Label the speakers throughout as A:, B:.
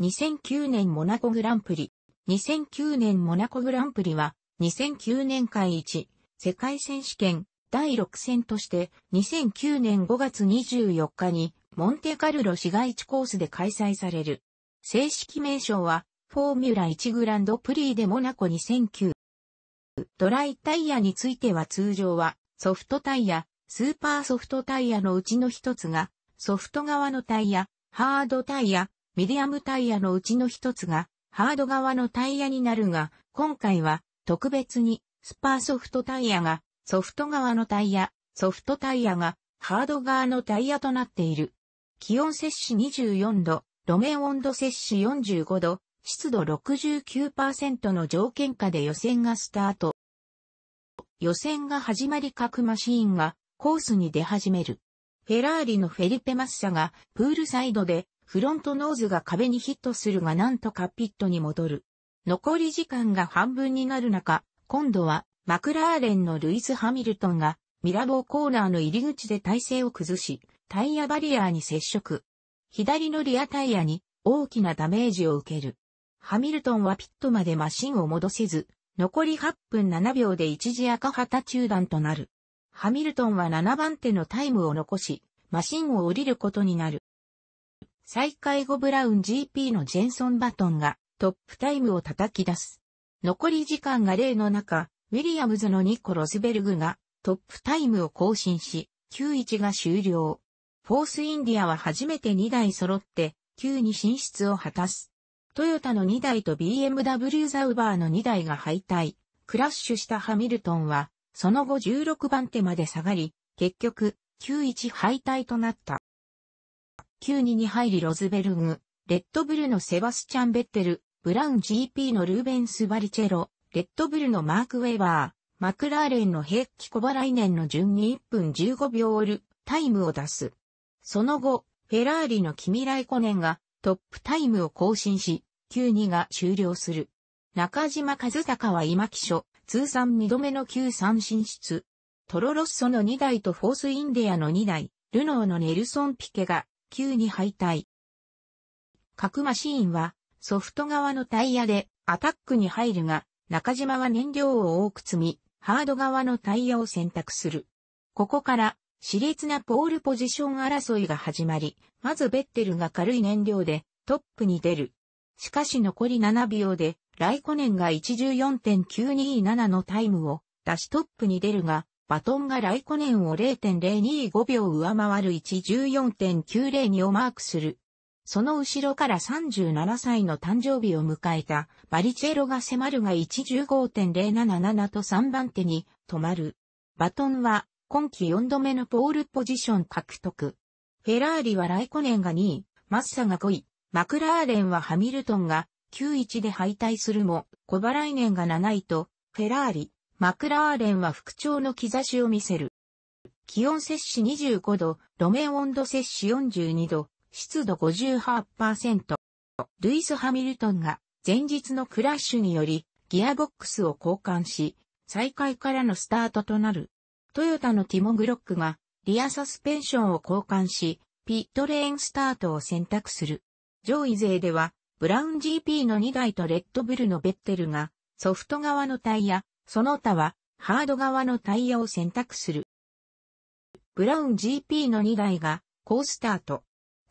A: 2009年モナコグランプリ。2009年モナコグランプリは、2009年会1、世界選手権第6戦として、2009年5月24日に、モンテカルロ市街地コースで開催される。正式名称は、フォーミュラ1グランドプリーでモナコ2009。ドライタイヤについては通常は、ソフトタイヤ、スーパーソフトタイヤのうちの一つが、ソフト側のタイヤ、ハードタイヤ、ミディアムタイヤのうちの一つがハード側のタイヤになるが、今回は特別にスパーソフトタイヤがソフト側のタイヤ、ソフトタイヤがハード側のタイヤとなっている。気温摂氏24度、路面温度摂氏45度、湿度69%の条件下で予選がスタート。予選が始まり各マシーンがコースに出始める。フェラーリのフェリペ・マッサがプールサイドでフロントノーズが壁にヒットするがなんとかピットに戻る。残り時間が半分になる中、今度はマクラーレンのルイス・ハミルトンがミラボーコーナーの入り口で体勢を崩し、タイヤバリアーに接触。左のリアタイヤに大きなダメージを受ける。ハミルトンはピットまでマシンを戻せず、残り8分7秒で一時赤旗中断となる。ハミルトンは7番手のタイムを残し、マシンを降りることになる。再開後ブラウン GP のジェンソン・バトンがトップタイムを叩き出す。残り時間が0の中、ウィリアムズのニコ・ロズベルグがトップタイムを更新し、91が終了。フォースインディアは初めて2台揃って、9に進出を果たす。トヨタの2台と BMW ザウバーの2台が敗退。クラッシュしたハミルトンは、その後16番手まで下がり、結局、91敗退となった。9 2に入りロズベルグ、レッドブルのセバスチャン・ベッテル、ブラウン GP のルーベンス・バリチェロ、レッドブルのマーク・ウェバー、マクラーレンのヘッキ・コバライネンの順に1分15秒オールタイムを出す。その後、フェラーリのキミライコネンがトップタイムを更新し、9 2が終了する。中島和孝は今木書、通算2度目の9 3進出。トロロッソの2台とフォースインディアの2台、ルノーのネルソン・ピケが9に敗退。各マシーンはソフト側のタイヤでアタックに入るが、中島は燃料を多く積み、ハード側のタイヤを選択する。ここから、熾烈なポールポジション争いが始まり、まずベッテルが軽い燃料でトップに出る。しかし残り7秒で、ライコネンが1 4 9 2 7のタイムを出しトップに出るが、バトンがライコネンを0.025秒上回る114.902をマークする。その後ろから37歳の誕生日を迎えたバリチェロが迫るが115.077と3番手に止まる。バトンは今季4度目のポールポジション獲得。フェラーリはライコネンが2位、マッサが5位、マクラーレンはハミルトンが9-1で敗退するも、コバライネンが7位と、フェラーリ、マクラーレンは復調の兆しを見せる。気温摂氏25度、路面温度摂氏42度、湿度58%。ルイス・ハミルトンが前日のクラッシュによりギアボックスを交換し、再開からのスタートとなる。トヨタのティモ・グロックがリアサスペンションを交換し、ピットレーンスタートを選択する。上位勢では、ブラウン GP の2台とレッドブルのベッテルが、ソフト側のタイヤ、その他は、ハード側のタイヤを選択する。ブラウン GP の2台が、ースタート。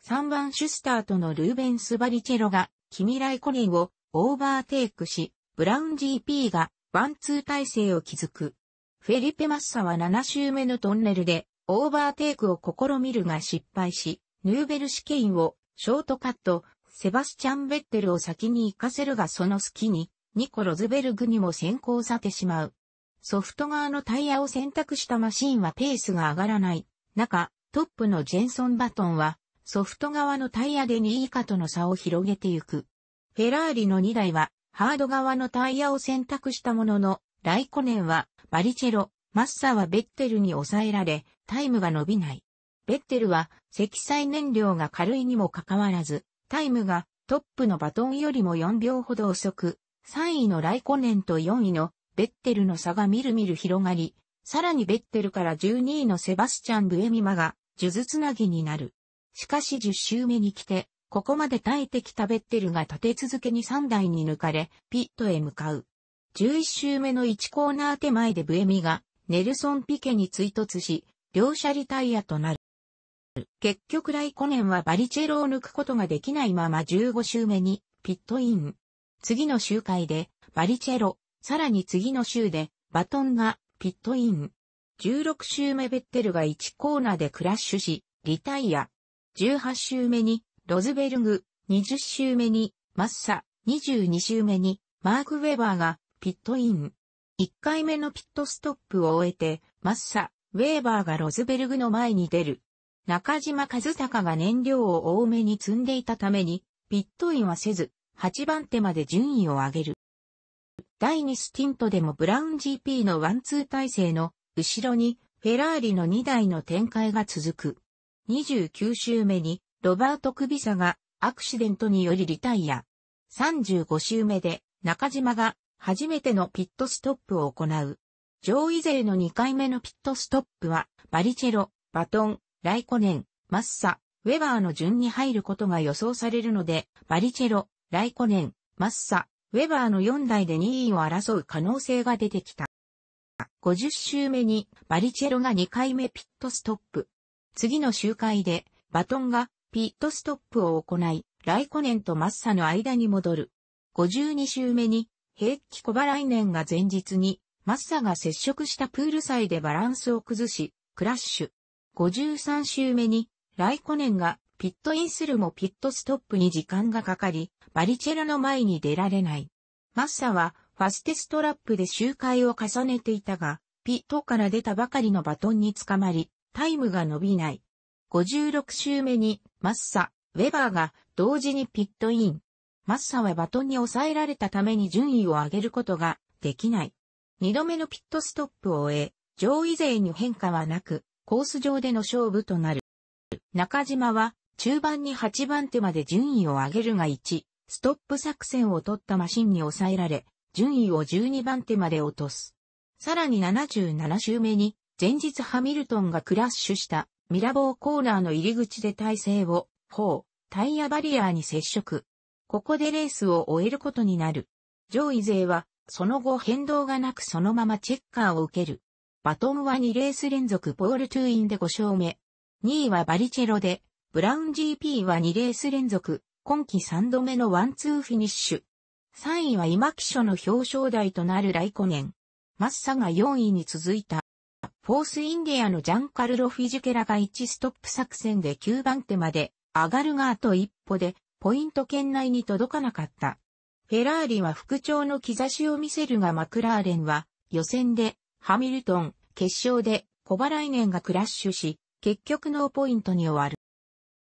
A: 3番シュスタートのルーベンス・バリチェロが、キミライ・コリンをオーバーテイクし、ブラウン GP がワンツー体制を築く。フェリペ・マッサは7周目のトンネルで、オーバーテイクを試みるが失敗し、ヌーベル試験をショートカット、セバスチャン・ベッテルを先に行かせるがその隙に、ニコ・ロズベルグにも先行さてしまう。ソフト側のタイヤを選択したマシンはペースが上がらない。中、トップのジェンソン・バトンは、ソフト側のタイヤで2位以下との差を広げてゆく。フェラーリの2台は、ハード側のタイヤを選択したものの、ライコネンは、バリチェロ、マッサはベッテルに抑えられ、タイムが伸びない。ベッテルは、積載燃料が軽いにもかかわらず、タイムがトップのバトンよりも4秒ほど遅く、3位のライコネンと4位のベッテルの差がみるみる広がり、さらにベッテルから12位のセバスチャン・ブエミマが、数珠つなぎになる。しかし10周目に来て、ここまで耐えてきたベッテルが立て続けに3台に抜かれ、ピットへ向かう。11周目の1コーナー手前でブエミが、ネルソン・ピケに追突し、両車リタイアとなる。結局ライコネンはバリチェロを抜くことができないまま15周目に、ピットイン。次の周回で、バリチェロ、さらに次の週で、バトンが、ピットイン。16周目ベッテルが1コーナーでクラッシュし、リタイア。18周目に、ロズベルグ、20周目に、マッサ、22周目に、マーク・ウェバーが、ピットイン。1回目のピットストップを終えて、マッサ、ウェーバーがロズベルグの前に出る。中島和孝が燃料を多めに積んでいたために、ピットインはせず、8番手まで順位を上げる。第2スティントでもブラウン GP のワンツー体制の後ろにフェラーリの2台の展開が続く。29周目にロバート・クビサがアクシデントによりリタイア。35周目で中島が初めてのピットストップを行う。上位勢の2回目のピットストップはバリチェロ、バトン、ライコネン、マッサ、ウェバーの順に入ることが予想されるので、バリチェロ、ライコネン、マッサ、ウェバーの4台で2位を争う可能性が出てきた。50周目にバリチェロが2回目ピットストップ。次の周回でバトンがピットストップを行い、ライコネンとマッサの間に戻る。52周目に平気小イネ年が前日にマッサが接触したプール祭でバランスを崩し、クラッシュ。53周目にライコネンがピットインするもピットストップに時間がかかり、バリチェラの前に出られない。マッサはファステストラップで周回を重ねていたが、ピットから出たばかりのバトンに捕まり、タイムが伸びない。56周目にマッサ、ウェバーが同時にピットイン。マッサはバトンに抑えられたために順位を上げることができない。二度目のピットストップを終え、上位勢に変化はなく、コース上での勝負となる。中島は中盤に8番手まで順位を上げるが1、ストップ作戦を取ったマシンに抑えられ、順位を12番手まで落とす。さらに77周目に、前日ハミルトンがクラッシュしたミラボーコーナーの入り口で体勢を、ー、タイヤバリアーに接触。ここでレースを終えることになる。上位勢は、その後変動がなくそのままチェッカーを受ける。バトンは2レース連続ポールトゥーインで5勝目。2位はバリチェロでブラウン GP は2レース連続、今季3度目のワンツーフィニッシュ。3位は今木所の表彰台となるライコネン。マッサが4位に続いた。フォースインディアのジャンカルロ・フィジケラが1ストップ作戦で9番手まで上がるがあと一歩でポイント圏内に届かなかった。フェラーリは復調の兆しを見せるがマクラーレンは予選でハミルトン、決勝で小払いンがクラッシュし、結局ノーポイントに終わる。